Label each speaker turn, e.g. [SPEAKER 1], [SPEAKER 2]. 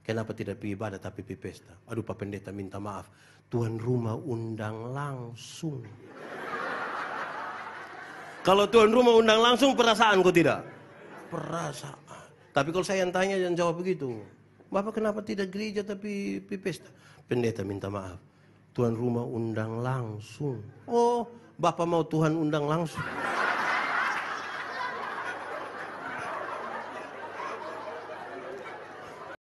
[SPEAKER 1] Kenapa tidak pergi ibadah tapi pergi pesta? Aduh Pak Pendeta minta maaf. Tuan rumah undang langsung. Kalau tuan rumah undang langsung perasaanku tidak? Perasaan. Tapi kalau saya yang tanya jangan jawab begitu. Bapak kenapa tidak gereja tapi pergi pesta? Pendeta minta maaf. Tuan rumah undang langsung. Oh, Bapak mau Tuhan undang langsung.